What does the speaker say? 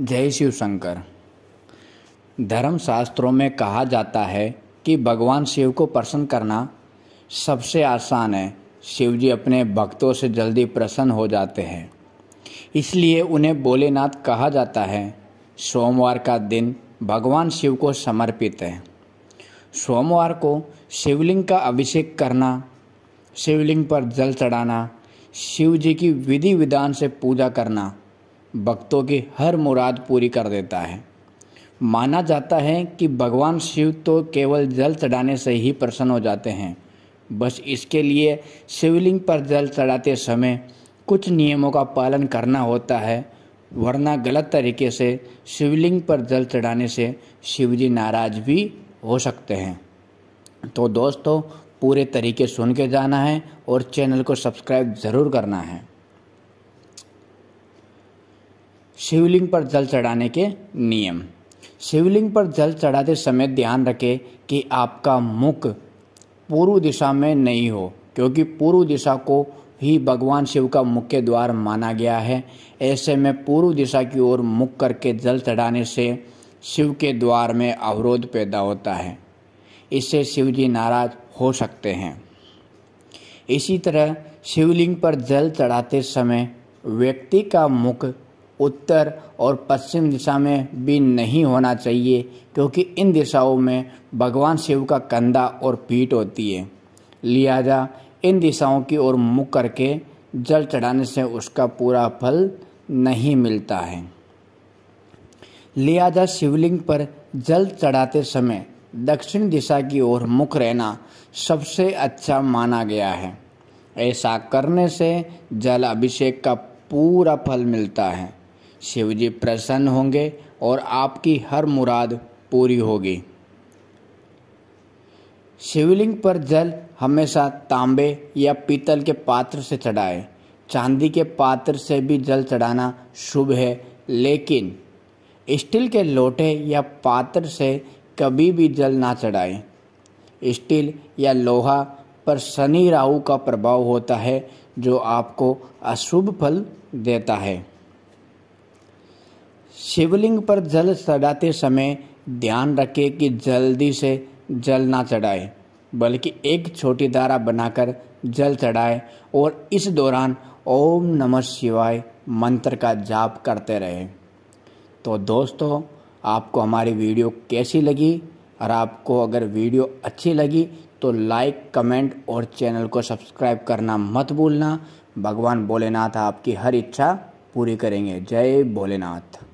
जय शिव शंकर धर्म शास्त्रों में कहा जाता है कि भगवान शिव को प्रसन्न करना सबसे आसान है शिव जी अपने भक्तों से जल्दी प्रसन्न हो जाते हैं इसलिए उन्हें भोलेनाथ कहा जाता है सोमवार का दिन भगवान शिव को समर्पित है सोमवार को शिवलिंग का अभिषेक करना शिवलिंग पर जल चढ़ाना शिव जी की विधि विधान से पूजा करना भक्तों की हर मुराद पूरी कर देता है माना जाता है कि भगवान शिव तो केवल जल चढ़ाने से ही प्रसन्न हो जाते हैं बस इसके लिए शिवलिंग पर जल चढ़ाते समय कुछ नियमों का पालन करना होता है वरना गलत तरीके से शिवलिंग पर जल चढ़ाने से शिवजी नाराज भी हो सकते हैं तो दोस्तों पूरे तरीके सुन के जाना है और चैनल को सब्सक्राइब ज़रूर करना है शिवलिंग पर जल चढ़ाने के नियम शिवलिंग पर जल चढ़ाते समय ध्यान रखें कि आपका मुख पूर्व दिशा में नहीं हो क्योंकि पूर्व दिशा को ही भगवान शिव का मुख्य द्वार माना गया है ऐसे में पूर्व दिशा की ओर मुख करके जल चढ़ाने से शिव के द्वार में अवरोध पैदा होता है इससे शिव जी नाराज हो सकते हैं इसी तरह शिवलिंग पर जल चढ़ाते समय व्यक्ति का मुख उत्तर और पश्चिम दिशा में भी नहीं होना चाहिए क्योंकि इन दिशाओं में भगवान शिव का कंधा और पीठ होती है लिहाजा इन दिशाओं की ओर मुँह करके जल चढ़ाने से उसका पूरा फल नहीं मिलता है लिहाजा शिवलिंग पर जल चढ़ाते समय दक्षिण दिशा की ओर मुख रहना सबसे अच्छा माना गया है ऐसा करने से जल अभिषेक का पूरा फल मिलता है शिव जी प्रसन्न होंगे और आपकी हर मुराद पूरी होगी शिवलिंग पर जल हमेशा तांबे या पीतल के पात्र से चढ़ाए चांदी के पात्र से भी जल चढ़ाना शुभ है लेकिन स्टील के लोटे या पात्र से कभी भी जल ना चढ़ाएं स्टील या लोहा पर शनि राहु का प्रभाव होता है जो आपको अशुभ फल देता है शिवलिंग पर जल चढ़ाते समय ध्यान रखें कि जल्दी से जल ना चढ़ाए बल्कि एक छोटी धारा बनाकर जल चढ़ाए और इस दौरान ओम नमः शिवाय मंत्र का जाप करते रहें तो दोस्तों आपको हमारी वीडियो कैसी लगी और आपको अगर वीडियो अच्छी लगी तो लाइक कमेंट और चैनल को सब्सक्राइब करना मत भूलना भगवान भोलेनाथ आपकी हर इच्छा पूरी करेंगे जय भोलेनाथ